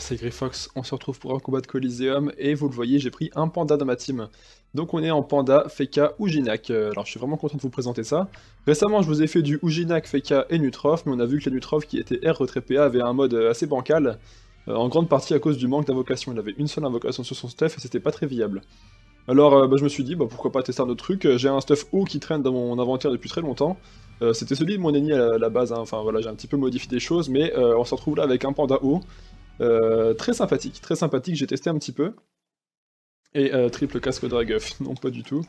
c'est Grifox, on se retrouve pour un combat de Coliseum, et vous le voyez, j'ai pris un panda dans ma team. Donc on est en panda, Feka, Uginak euh, Alors je suis vraiment content de vous présenter ça. Récemment, je vous ai fait du Uginak, Feka et Nutrof, mais on a vu que la Nutrof qui était R retrépé avait un mode euh, assez bancal, euh, en grande partie à cause du manque d'invocation. Il avait une seule invocation sur son stuff et c'était pas très viable. Alors bah, je me suis dit, bah, pourquoi pas tester un autre truc, j'ai un stuff haut qui traîne dans mon inventaire depuis très longtemps, c'était celui de mon ennemi à la base, hein. enfin voilà, j'ai un petit peu modifié des choses, mais on se retrouve là avec un panda haut, euh, très sympathique, très sympathique, j'ai testé un petit peu. Et euh, triple casque off, non pas du tout.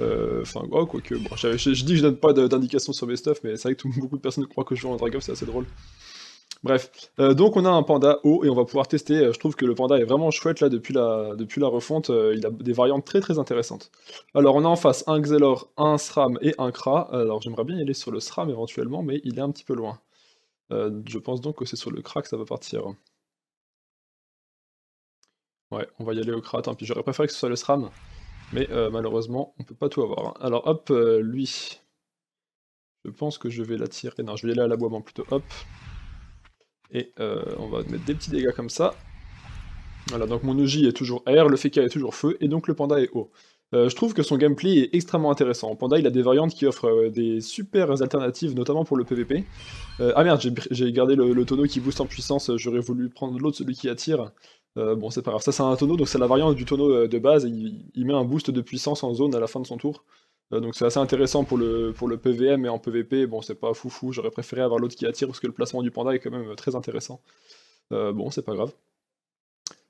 Euh, enfin, quoi, oh, que. quoique, bon, je, dis que je donne pas d'indication sur mes stuff, mais c'est vrai que beaucoup de personnes croient que je joue en off, c'est assez drôle. Bref, donc on a un panda haut et on va pouvoir tester. Je trouve que le panda est vraiment chouette là depuis la, depuis la refonte. il a des variantes très très intéressantes. Alors on a en face un Xelor, un SRAM et un Kra. Alors j'aimerais bien y aller sur le SRAM éventuellement, mais il est un petit peu loin. je pense donc que c'est sur le Kra que ça va partir. Ouais, on va y aller au crâne, hein, puis j'aurais préféré que ce soit le SRAM, mais euh, malheureusement, on peut pas tout avoir. Hein. Alors hop, euh, lui, je pense que je vais l'attirer, non, je vais aller à l'aboiement plutôt, hop. Et euh, on va mettre des petits dégâts comme ça. Voilà, donc mon Oji est toujours air, le Feka est toujours feu, et donc le Panda est haut. je trouve que son gameplay est extrêmement intéressant. Panda, il a des variantes qui offrent des super alternatives, notamment pour le PVP. ah merde, j'ai gardé le, le, tonneau qui booste en puissance, j'aurais voulu prendre l'autre, celui qui attire. Euh, bon, c'est pas grave. Ça, c'est un tonneau, donc c'est la variante du tonneau euh, de base. il, met un boost de puissance en zone à la fin de son tour. Euh, donc c'est assez intéressant pour le, pour le PVM et en PVP. Bon, c'est pas foufou. J'aurais préféré avoir l'autre qui attire parce que le placement du panda est quand même très intéressant. bon, c'est pas grave.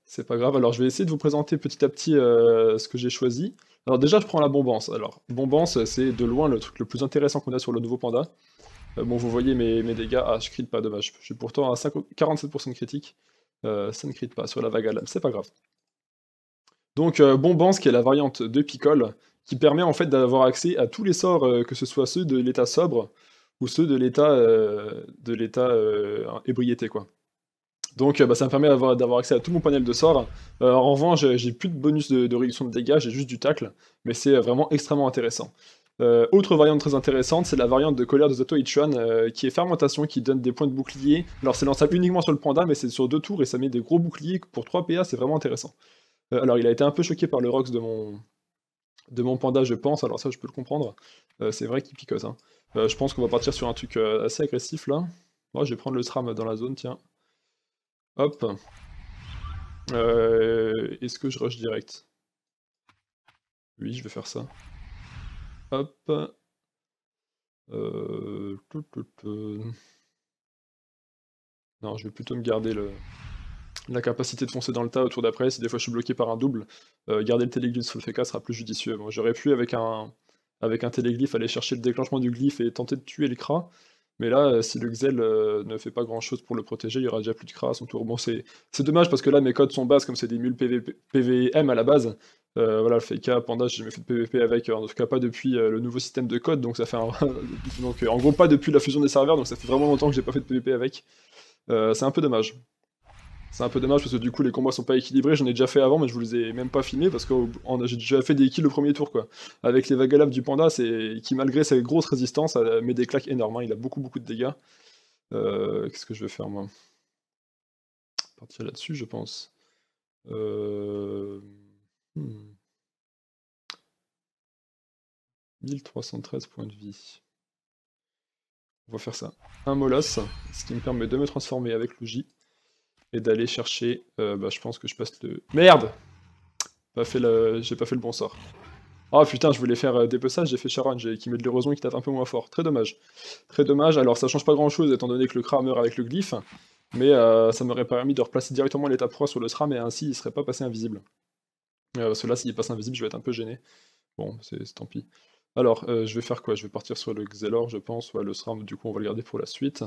C'est pas grave. Alors, je vais essayer de vous présenter petit à petit ce que j'ai choisi. Alors, déjà, je prends la bombance. Alors, bombance, c'est de loin le truc le plus intéressant qu'on a sur le nouveau panda. bon, vous voyez mes, mes dégâts. Ah, je crit pas, dommage. Je suis pourtant à 47% de critique. Euh, ça ne crit pas sur la vague à l'âme, c'est pas grave. Donc euh, Bombance, qui est la variante de Picole, qui permet en fait d'avoir accès à tous les sorts, euh, que ce soit ceux de l'état sobre ou ceux de l'état ébriété quoi. Donc bah, ça me permet d'avoir accès à tout mon panel de sorts. en revanche, j'ai plus de bonus de, de réduction de dégâts, j'ai juste du tacle, mais c'est vraiment extrêmement intéressant. Euh, autre variante très intéressante, c'est la variante de colère de Zato Ichuan, euh, qui est fermentation, qui donne des points de bouclier. Alors c'est lancé uniquement sur le panda, mais c'est sur deux tours et ça met des gros boucliers pour 3 PA, c'est vraiment intéressant. Euh, alors il a été un peu choqué par le Rox de mon, de mon panda, je pense, alors ça je peux le comprendre. c'est vrai qu'il picote. Hein. je pense qu'on va partir sur un truc assez agressif là. Moi je vais prendre le tram dans la zone, tiens. Hop. Est-ce que je rush direct Oui, je vais faire ça. Hop. Euh, non, je vais plutôt me garder la capacité de foncer dans le tas autour d'après. Si des fois je suis bloqué par un double, euh, garder le téléglyphe sur le FK sera plus judicieux. J'aurais pu, avec un, avec un téléglyphe, aller chercher le déclenchement du glyphe et tenter de tuer le cras. Mais là, euh, si le Xel ne fait pas grand chose pour le protéger, il y aura déjà plus de cras à son tour. Bon, c'est dommage parce que là, mes codes sont bases comme c'est des mules PVM à la base. Euh, voilà, FK, Panda, j'ai jamais fait de PVP avec, euh, en tout cas pas depuis euh, le nouveau système de code, donc ça fait un... donc, euh, en gros pas depuis la fusion des serveurs, donc ça fait vraiment longtemps que j'ai pas fait de PVP avec. c'est un peu dommage. C'est un peu dommage parce que du coup les combats sont pas équilibrés, j'en ai déjà fait avant mais je vous les ai même pas filmés parce que j'ai déjà fait des kills le premier tour quoi. Avec les Vagalabs du Panda, c'est qui malgré sa grosse résistance met des claques énormes, hein. il a beaucoup beaucoup de dégâts. Qu'est-ce que je vais faire moi Partir là-dessus je pense. Euh... 1313 hmm. points de vie. On va faire ça. Un molosse, ce qui me permet de me transformer avec le Et d'aller chercher... Euh, bah, je pense que je passe le... Merde pas fait le... J'ai pas fait le bon sort. Ah oh, putain, je voulais faire euh, des j'ai fait Sharon, qui met de l'érosion qui tape un peu moins fort. Très dommage. Très dommage, alors ça change pas grand chose étant donné que le kramer avec le glyphe, mais euh, ça m'aurait permis de replacer directement l'étape 3 sur le SRAM et ainsi il serait pas passé invisible. Euh, là, s'il passe invisible, je vais être un peu gêné. Bon, c'est tant pis. Alors, euh, je vais faire quoi Je vais partir sur le Xelor, je pense, soit le SRAM, du coup, on va le garder pour la suite.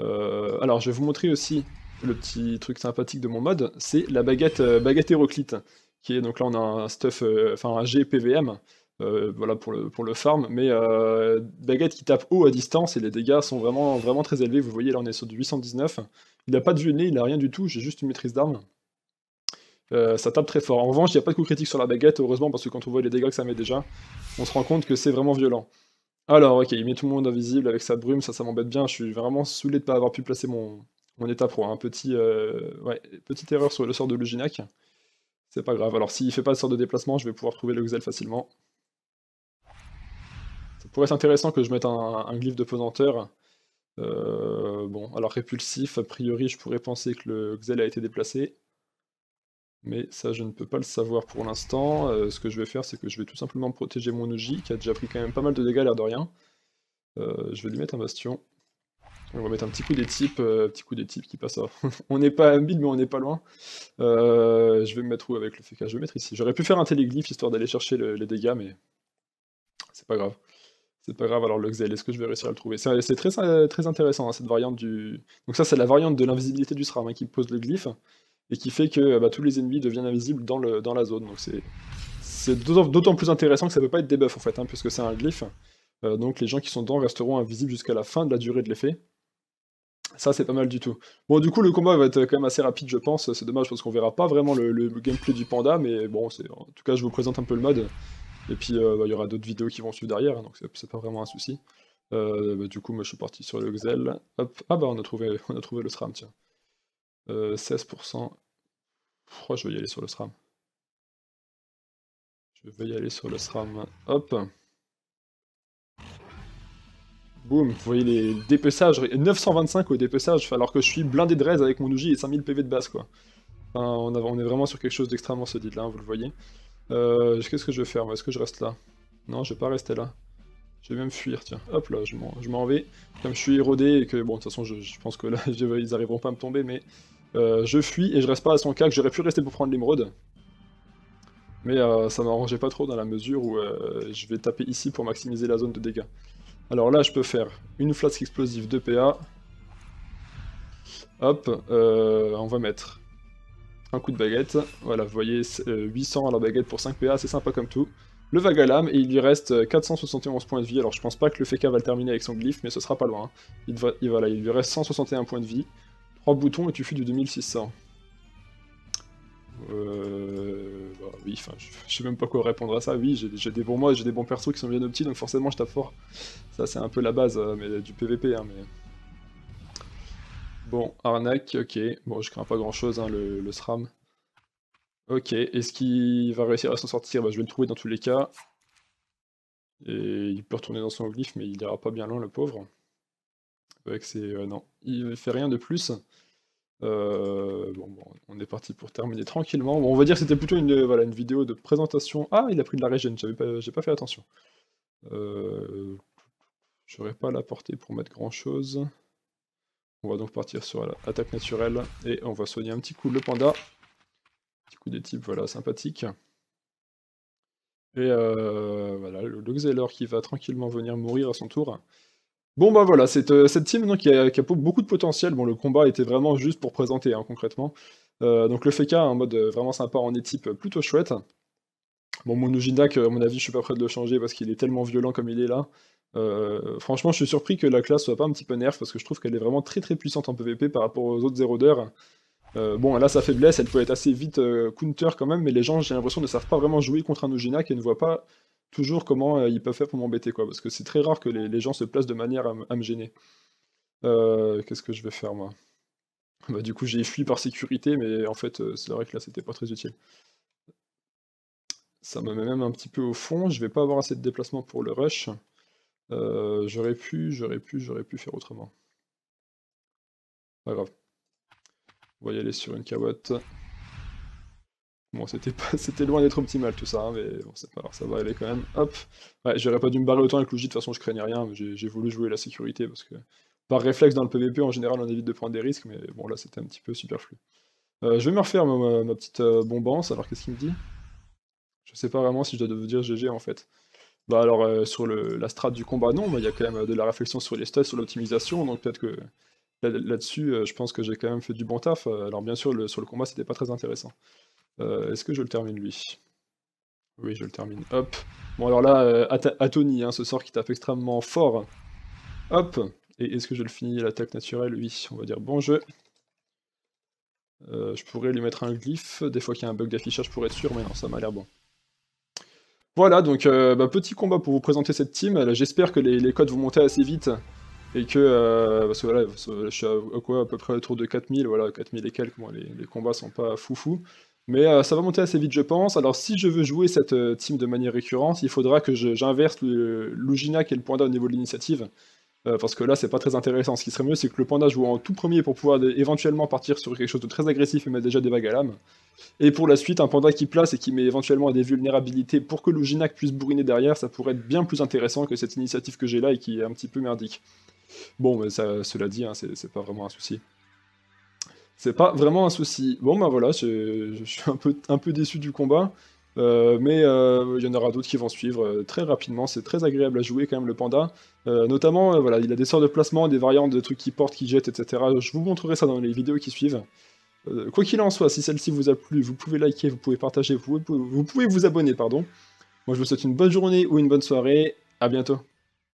Euh, alors, je vais vous montrer aussi le petit truc sympathique de mon mode c'est la baguette, euh, baguette héroclite, qui est, donc là, on a un stuff, enfin, un GPVM, voilà pour le, pour le farm, mais Baguette qui tape haut à distance et les dégâts sont vraiment, vraiment très élevés, vous voyez là on est sur du 819, il n'a pas de vue nez, il n'a rien du tout, j'ai juste une maîtrise d'armes, euh, ça tape très fort. En revanche, il n'y a pas de coup critique sur la baguette, heureusement, parce que quand on voit les dégâts que ça met déjà, on se rend compte que c'est vraiment violent. Alors, ok, il met tout le monde invisible avec sa brume, ça, ça m'embête bien. Je suis vraiment saoulé de ne pas avoir pu placer mon, mon état pro. Hein. Petit, euh, petite erreur sur le sort de Luginac. C'est pas grave. Alors, s'il fait pas le sort de déplacement, je vais pouvoir trouver le Xel facilement. Ça pourrait être intéressant que je mette un, glyphe de pesanteur. Euh, bon, alors répulsif, a priori, je pourrais penser que le Xel a été déplacé mais ça je ne peux pas le savoir pour l'instant. Euh, ce que je vais faire, c'est que je vais tout simplement protéger mon Oji qui a déjà pris quand même pas mal de dégâts l'air de rien. Euh, je vais lui mettre un bastion. On va mettre un petit coup des types, euh, petit coup des types qui passe on n'est pas à mais on n'est pas loin. je vais me mettre où avec le FK Je vais mettre ici. J'aurais pu faire un téléglyphe histoire d'aller chercher les dégâts, mais c'est pas grave. C'est pas grave, alors le Xel, est-ce que je vais réussir à le trouver C'est très, intéressant hein, cette variante du... Donc ça c'est la variante de l'invisibilité du SRAM hein, qui pose le glyph et qui fait que bah, tous les ennemis deviennent invisibles dans, la zone. Donc c'est d'autant plus intéressant que ça ne peut pas être des buffs en fait, hein, puisque c'est un glyphe. Euh, donc les gens qui sont dedans resteront invisibles jusqu'à la fin de la durée de l'effet. Ça c'est pas mal du tout. Bon du coup le combat va être quand même assez rapide je pense, c'est dommage parce qu'on verra pas vraiment le, gameplay du panda, mais bon en tout cas je vous présente un peu le mode, et puis euh, bah, il y aura d'autres vidéos qui vont suivre derrière, donc c'est pas vraiment un souci. Euh, bah, du coup moi je suis parti sur le Xel, ah bah on a trouvé, on a trouvé le SRAM tiens. 16%. Euh, je vais y aller sur le SRAM. Je vais y aller sur le SRAM. Hop. Boum, vous voyez les dépeçages, 925 au dépeçage, alors que je suis blindé de raise avec mon Uji et 5000 PV de base, quoi. on, est vraiment sur quelque chose d'extrêmement solide, là, hein, vous le voyez. Euh, qu'est-ce que je vais faire, Est-ce que je reste là Non, je vais pas rester là. Je vais même fuir, tiens. Hop là, je m'en vais. Comme je suis érodé et que, bon, de toute façon, je, je pense que là, ils arriveront pas à me tomber, mais... Euh, je fuis et je reste pas à son cac, j'aurais pu rester pour prendre l'émeraude. Mais euh, ça m'arrangeait pas trop dans la mesure où euh, je vais taper ici pour maximiser la zone de dégâts. Alors là, je peux faire une flasque explosive 2 PA. Hop, on va mettre un coup de baguette. Voilà, vous voyez, 800 à la baguette pour 5 PA, c'est sympa comme tout. Le Vagalam, et il lui reste 471 points de vie. Alors je pense pas que le FK va le terminer avec son glyphe, mais ce sera pas loin. Il, voilà, il lui reste 161 points de vie. 3 boutons et tu fuis du 2600. Euh... Bah oui, enfin, je sais même pas quoi répondre à ça. Oui, j'ai des bons mois, j'ai des bons persos qui sont bien optis, donc forcément je tape fort. Ça, c'est un peu la base euh, mais, du PVP. Hein, mais... Bon, arnaque, ok. Bon, je crains pas grand chose, hein, le, SRAM. Ok, est-ce qu'il va réussir à s'en sortir bah, Je vais le trouver dans tous les cas. Et il peut retourner dans son glyphe, mais il ira pas bien loin, le pauvre. Ouais, c'est euh, non, il fait rien de plus. Euh, bon, on est parti pour terminer tranquillement. Bon, on va dire que c'était plutôt une, une vidéo de présentation. Ah, il a pris de la régène, j'avais pas, j'ai pas fait attention. Euh, Je n'aurais pas la portée pour mettre grand chose. On va donc partir sur l'attaque naturelle et on va soigner un petit coup le panda. Petit coup des types, voilà, sympathique. Et voilà, le, le qui va tranquillement venir mourir à son tour. Bon bah voilà, cette, euh, cette team qui, a, beaucoup de potentiel. Bon, le combat était vraiment juste pour présenter hein, concrètement. Euh, donc le FK un hein, mode euh, vraiment sympa en équipe plutôt chouette. Bon, mon à mon avis, je suis pas prêt de le changer parce qu'il est tellement violent comme il est là. franchement, je suis surpris que la classe soit pas un petit peu nerf parce que je trouve qu'elle est vraiment très très puissante en PvP par rapport aux autres érodeurs. Euh, bon, a sa faiblesse, elle peut être assez vite counter quand même, mais les gens, j'ai l'impression, ne savent pas vraiment jouer contre un Nujinak et ne voient pas toujours comment euh, ils peuvent faire pour m'embêter, quoi. Parce que c'est très rare que les, gens se placent de manière à, me gêner. Euh, qu'est-ce que je vais faire, moi bah, du coup, j'ai fui par sécurité, mais en fait, euh, c'est vrai que là, c'était pas très utile. Ça me met même un petit peu au fond. Je vais pas avoir assez de déplacement pour le rush. j'aurais pu, j'aurais pu, j'aurais pu faire autrement. Pas grave. On va y aller sur une cabotte. Bon, c'était pas, c'était loin d'être optimal tout ça, hein, mais bon, pas ça va aller quand même. Hop. Ouais, j'aurais pas dû me barrer autant avec le de toute façon, je craignais rien, mais j'ai, voulu jouer la sécurité parce que par réflexe dans le PVP, en général, on évite de prendre des risques, mais bon, là, c'était un petit peu superflu. Euh, je vais me refaire ma, petite euh, bombance, alors qu'est-ce qu'il me dit Je sais pas vraiment si je dois vous dire GG en fait. Bah alors, euh, sur la strat du combat, non, mais il y a quand même de la réflexion sur les stats, sur l'optimisation, donc peut-être que là-dessus, je pense que j'ai quand même fait du bon taf. Alors bien sûr, sur le combat, c'était pas très intéressant. Euh, est-ce que je le termine lui Oui, je le termine. Hop. Bon, alors là, euh, Atoni, hein, ce sort qui tape extrêmement fort. Hop. Et est-ce que je le finis l'attaque naturelle Oui, on va dire bon jeu. Euh, je pourrais lui mettre un glyphe. Des fois qu'il y a un bug d'affichage pour être sûr, mais non, ça m'a l'air bon. Voilà, donc bah, petit combat pour vous présenter cette team. J'espère que les, codes vont monter assez vite et que, parce que voilà, je suis à, quoi à peu près autour de 4000, voilà, 4000 et quelques, les, les, combats sont pas foufou. Mais euh, ça va monter assez vite, je pense. Alors, si je veux jouer cette euh, team de manière récurrente, il faudra que j'inverse le- et le panda au niveau de l'initiative. Euh, parce que là, c'est pas très intéressant. Ce qui serait mieux, c'est que le panda joue en tout premier pour pouvoir éventuellement partir sur quelque chose de très agressif et mettre déjà des vagues à l'âme. Et pour la suite, un panda qui place et qui met éventuellement des vulnérabilités pour que l'Uginak puisse bourriner derrière, ça pourrait être bien plus intéressant que cette initiative que j'ai là et qui est un petit peu merdique. Bon, mais cela dit, hein, c'est pas vraiment un souci c'est pas vraiment un souci. Bon, ben voilà, je suis un peu, un peu déçu du combat. Euh, mais euh, il y en aura d'autres qui vont suivre euh, très rapidement. C'est très agréable à jouer quand même le panda. notamment, voilà, il a des sorts de placement, des variantes de trucs qui porte, qui jettent, etc. Je vous montrerai ça dans les vidéos qui suivent. quoi qu'il en soit, si celle-ci vous a plu, vous pouvez liker, vous pouvez partager, vous pouvez, vous pouvez vous abonner, pardon. Moi, je vous souhaite une bonne journée ou une bonne soirée. À bientôt.